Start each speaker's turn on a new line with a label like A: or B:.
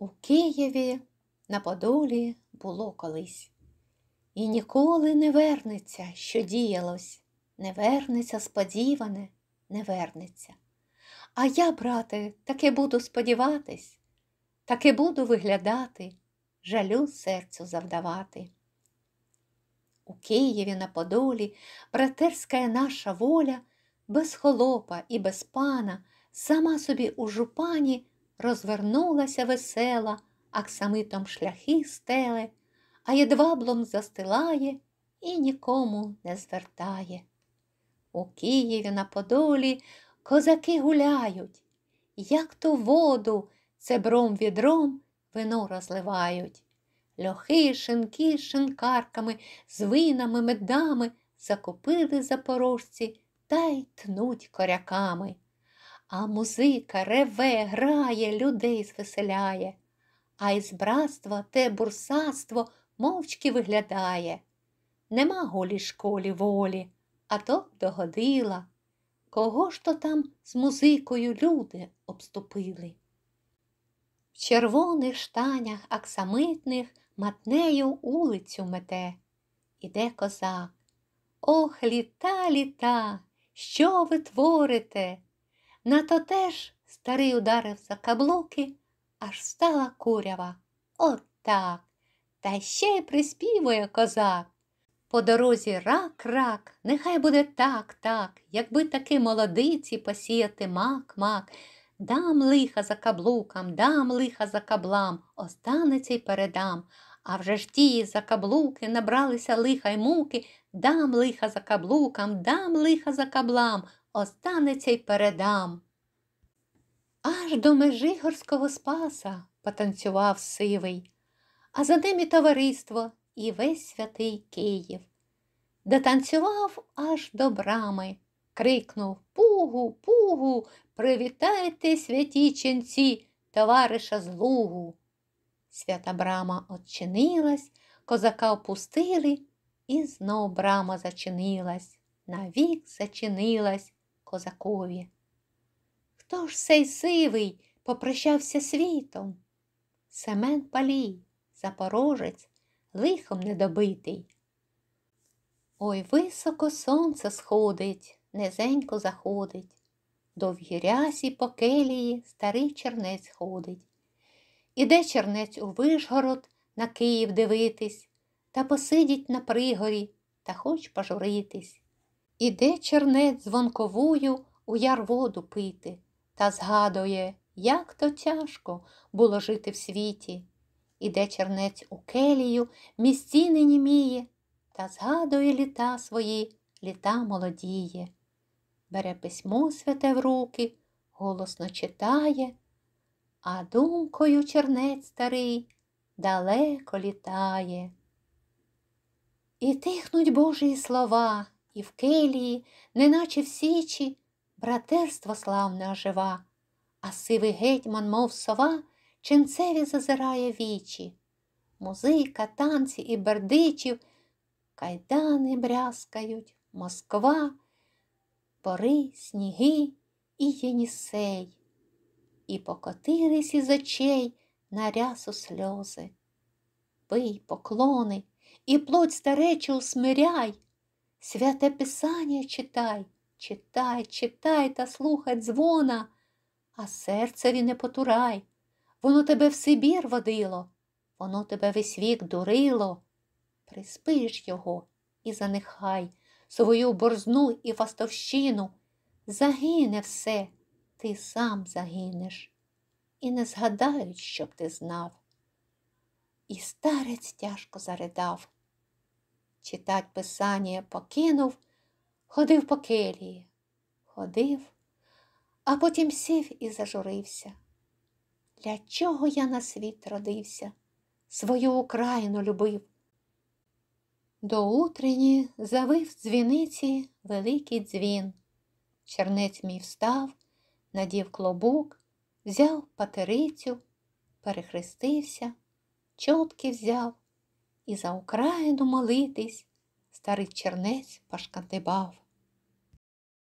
A: У Києві на Подолі було колись, і ніколи не вернеться, що діялось, не вернеться сподіване, не вернеться. А я, брате, таки буду сподіватись, таки буду виглядати, жалю серцю завдавати. У Києві на Подолі братерська наша воля без холопа і без пана, сама собі у жупані розвернулася весела, аксамитом шляхи стеле, а єдваблом застилає і нікому не звертає. У Києві на Подолі козаки гуляють, як ту воду цебром відром вино розливають. Льохи, шинки шинкарками, з винами, медами закупили запорожці та й тнуть коряками. А музика реве, грає, людей звеселяє, а із братства те бурсатство мовчки виглядає. Нема голі школі волі, а то б догодила. Кого ж то там з музикою люди обступили? В червоних штанях аксамитних матнею улицю мете. Іде козак. Ох, літа, літа, що ви творите? На то теж старий ударив за каблуки, аж стала курява. От так. Та ще й приспівує козак. По дорозі рак, рак, нехай буде так, так, якби таки молодиці посіяти мак, мак, дам лиха за каблукам, дам лиха за каблам, останеться й передам. А вже ж ті за каблуки набралися лиха й муки, дам лиха за каблукам, дам лиха за каблам, останеться й передам. Аж до межи горського спаса потанцював сивий, а за ним і товариство і весь святий Київ. Дотанцював аж до брами, крикнув Пугу, пугу, привітайте святі ченці, товариша з лугу. Свята брама одчинилась, козака впустили, і знов брама зачинилась, навік зачинилась козакові. Хто ж сей сивий попрощався світом? Семен Палій, запорожець, лихом недобитий. Ой високо сонце сходить, низенько заходить, довгі рясі по келії старий чернець ходить. Іде чернець у Вишгород на Київ дивитись, та посидіть на пригорі та хоч пожуритись. Іде чернець дзвонковую у яр воду пити, та згадує, як то тяжко було жити в світі. Іде чернець у келію, місціни німіє, та згадує літа свої, літа молодіє. Бере письмо святе в руки, голосно читає, а думкою чернець старий далеко літає. І тихнуть Божі слова і в келії, неначе в січі, братерство славне ожива, а сивий гетьман, мов сова, ченцеві зазирає вічі. Музика, танці і бердичів, кайдани брязкають, Москва, пори, сніги і єнісей, і покотились із очей на рясу сльози. Пий, поклони і плоть старечу усмиряй, Святе Писання читай, читай, читай та слухай дзвона, а серцеві не потурай. Воно тебе в Сибір водило, воно тебе весь вік дурило. Приспиш його і занехай свою борзну і фастовщину. Загине все, ти сам загинеш, і не згадають, щоб ти знав. І старець тяжко заридав читать писання покинув, ходив по келії, ходив, а потім сів і зажурився. Для чого я на світ родився, свою Україну любив? До утрені завив дзвіниці великий дзвін. Чернець мій встав, надів клобук, взяв патерицю, перехрестився, чотки взяв і за Україну молитись, старий чернець пашкандибав.